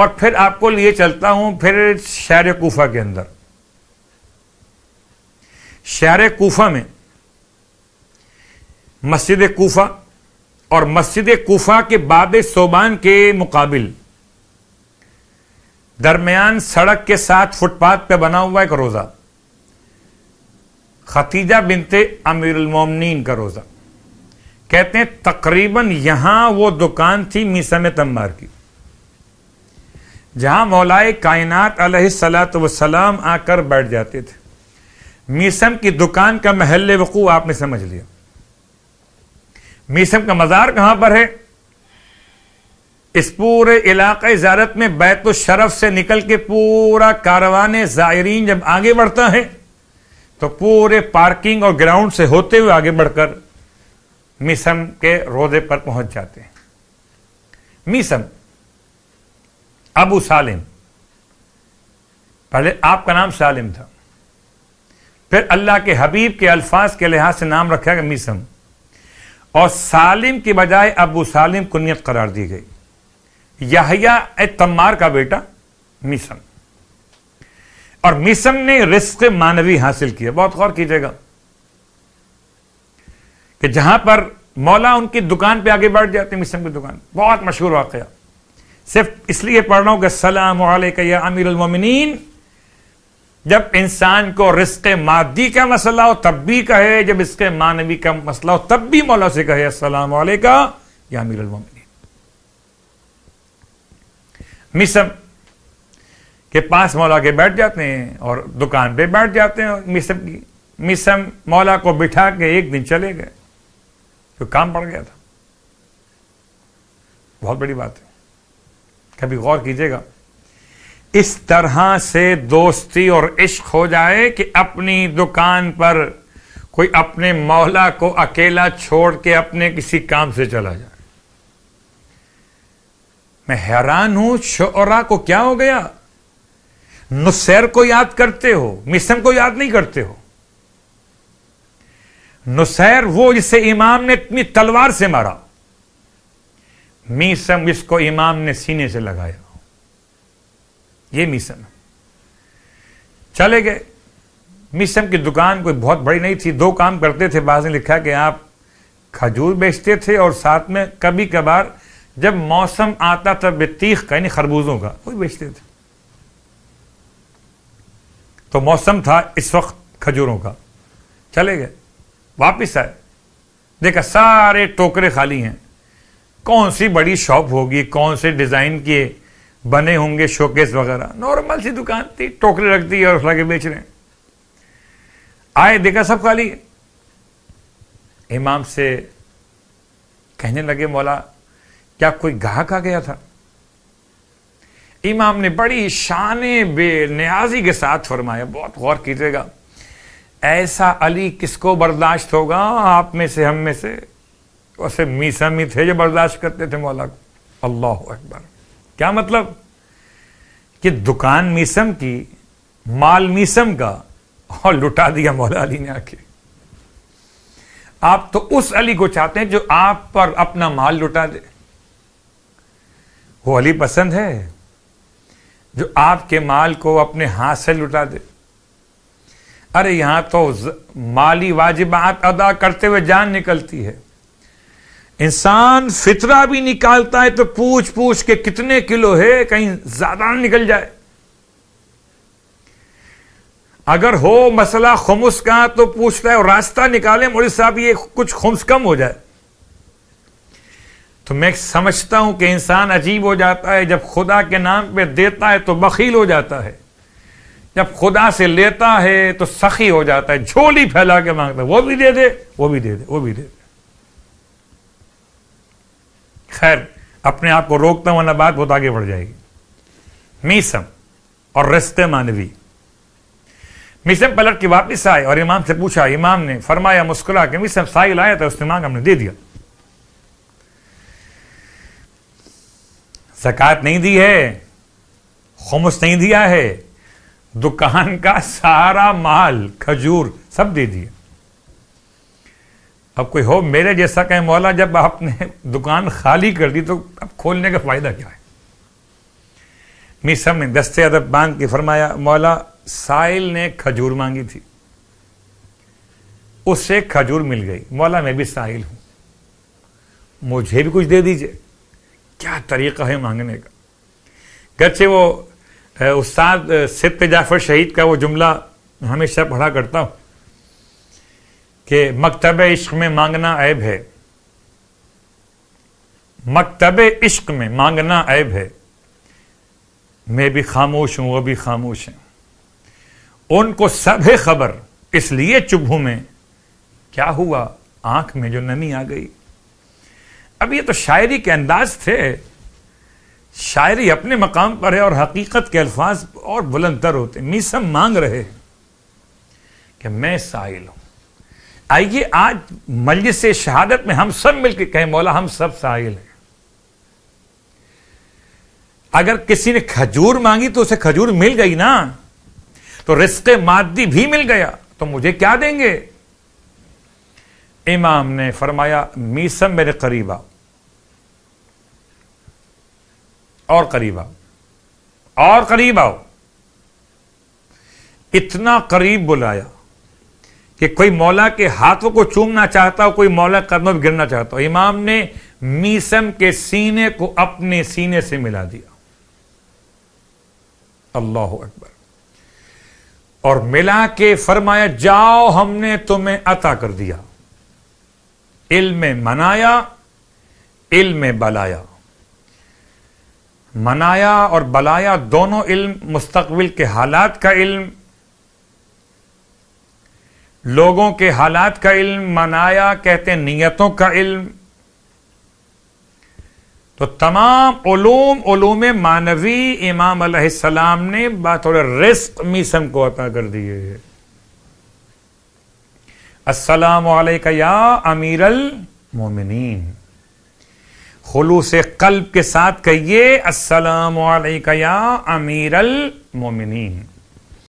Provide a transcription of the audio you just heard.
और फिर आपको लिए चलता हूं फिर शहर कोफा के अंदर शहर कोफा में मस्जिद कोफा और मस्जिद कोफा के बाद सोबान के मुकाबिल दरमियान सड़क के साथ फुटपाथ पे बना हुआ एक रोज़ा खतीजा बिनते अमीरमोमिन का रोज़ा कहते हैं तकरीबन यहां वो दुकान थी मीसम तम्बार की जहां मौलाए कायनात सलाम आकर बैठ जाते थे मीसम की दुकान का महल वकू आपने समझ लिया मीसम का मज़ार कहां पर है इस पूरे इलाके ज्यारत में बैत शरफ से निकल के पूरा कारवान ज़ायरीन जब आगे बढ़ता है तो पूरे पार्किंग और ग्राउंड से होते हुए आगे बढ़कर मीसम के रोजे पर पहुंच जाते हैं मीसम अबू सालिम पहले आपका नाम सालिम था फिर अल्लाह के हबीब के अल्फाज के लिहाज से नाम रखा गया मिसम और सालिम के बजाय अबू सालिम कुनियत करार दी गई याहिया ए तम्मार का बेटा मिसम और मिसम ने रिस्क मानवी हासिल किया बहुत गौर कीजिएगा कि जहां पर मौला उनकी दुकान पे आगे बढ़ जाते मिसम की दुकान बहुत मशहूर वाकया सिर्फ इसलिए पढ़ रहा हूं कि सलाम या उलमिन जब इंसान को रिस्क मादी का मसला हो तब भी कहे जब इसके मानवी का मसला हो तब भी मौला से कहे असलम या उलमिन मिसम के पास मौला के बैठ जाते हैं और दुकान पे बैठ जाते हैं मिसम की मिसम मौला को बिठा के एक दिन चले गए तो काम पड़ गया था बहुत बड़ी बात है कभी गौर कीजिएगा इस तरह से दोस्ती और इश्क हो जाए कि अपनी दुकान पर कोई अपने मौला को अकेला छोड़ के अपने किसी काम से चला जाए मैं हैरान हूं शोरा को क्या हो गया नुसैर को याद करते हो मिसम को याद नहीं करते हो नुसैर वो जिसे इमाम ने इतनी तलवार से मारा मीसम इसको इमाम ने सीने से लगाया ये मीसम चले गए मीसम की दुकान कोई बहुत बड़ी नहीं थी दो काम करते थे बाज ने लिखा कि आप खजूर बेचते थे और साथ में कभी कभार जब मौसम आता था बेतीख का यानी खरबूजों का वो बेचते थे तो मौसम था इस वक्त खजूरों का चले गए वापिस आए देखा सारे टोकरे खाली हैं कौन सी बड़ी शॉप होगी कौन से डिज़ाइन के बने होंगे शोकेस वगैरह नॉर्मल सी दुकान थी टोकरी रखती है और उठा के बेच रहे हैं आए देखा सब खाली इमाम से कहने लगे मौला क्या कोई गाहक आ गया था इमाम ने बड़ी शान बेनियाजी के साथ फरमाया बहुत गौर कीजिएगा ऐसा अली किसको बर्दाश्त होगा आप में से हम में से तो ऐसे मीसा मी थे जो बर्दाश्त करते थे मौला को अल्लाह अकबर क्या मतलब कि दुकान मीसम की माल मीसम का और लुटा दिया मौला अली ने आके आप तो उस अली को चाहते हैं जो आप पर अपना माल लुटा दे वो अली पसंद है जो आपके माल को अपने हाथ से लुटा दे अरे यहां तो माली वाजिबात अदा करते हुए जान निकलती है इंसान फितरा भी निकालता है तो पूछ पूछ के कितने किलो है कहीं ज्यादा निकल जाए अगर हो मसला खमुस का तो पूछता है और रास्ता निकाले मोड़ी साहब ये कुछ खुमस कम हो जाए तो मैं समझता हूं कि इंसान अजीब हो जाता है जब खुदा के नाम पे देता है तो बखील हो जाता है जब खुदा से लेता है तो सखी हो जाता है झोली फैला के मांगता है वो भी दे दे वो भी दे दे वो भी दे, दे। खैर अपने आप को रोकता हूं वरना बात बहुत तो आगे बढ़ जाएगी मीसम और रिश्ते मानवी मिसम पलट के वापस आए और इमाम से पूछा इमाम ने फरमाया मुस्कुरा के मिसम साहिल आया था उसने मांग हमने दे दिया सकात नहीं दी है खमुस नहीं दिया है दुकान का सारा माल खजूर सब दे दिया अब कोई हो मेरे जैसा कहे मौला जब आपने दुकान खाली कर दी तो अब खोलने का फ़ायदा क्या है मीसम ने दस्ते अदब बांध के फरमाया मौला साइल ने खजूर मांगी थी उससे खजूर मिल गई मौला मैं भी साहिल हूं मुझे भी कुछ दे दीजिए क्या तरीका है मांगने का गच्छे वो उस्ताद सिद्ध जाफर शहीद का वो जुमला हमेशा पढ़ा करता हूं कि मकतब इश्क में मांगना ऐब है मकतब इश्क में मांगना ऐब है मैं भी खामोश हूं वो भी खामोश हैं उनको सब है खबर इसलिए चुभ में क्या हुआ आंख में जो नमी आ गई अब ये तो शायरी के अंदाज थे शायरी अपने मकाम पर है और हकीकत के अल्फाज और बुलंदर होते मीसम मांग रहे हैं कि मैं साहिल हूं आइए आज मल्ज से शहादत में हम सब मिलकर कहें मौला हम सब साहिल हैं अगर किसी ने खजूर मांगी तो उसे खजूर मिल गई ना तो रिस्क मादी भी मिल गया तो मुझे क्या देंगे इमाम ने फरमाया मीसम मेरे करीब आओ और करीब आओ और करीब आओ इतना करीब बुलाया कि कोई मौला के हाथों को चूमना चाहता हो कोई मौला कदमों पर गिरना चाहता हो इमाम ने मीसम के सीने को अपने सीने से मिला दिया अल्लाह अकबर और मिला के फरमाया जाओ हमने तुम्हें अता कर दिया इल्म मनाया इल्म बलाया मनाया और बलाया दोनों इल्म मुस्तकबिल के हालात का इल्म लोगों के हालात का इल्म मनाया कहते हैं नीयतों का इल्म तो तमाम ओलूम ओलूम मानवी इमाम अलैहिस्सलाम ने बतौर रिस्क मिसम को अता कर दिए है अस्सलाम या अमीरल मोमिनीन खलूस कल्ब के साथ कहिए अस्सलाम या अमीरल मोमिनीन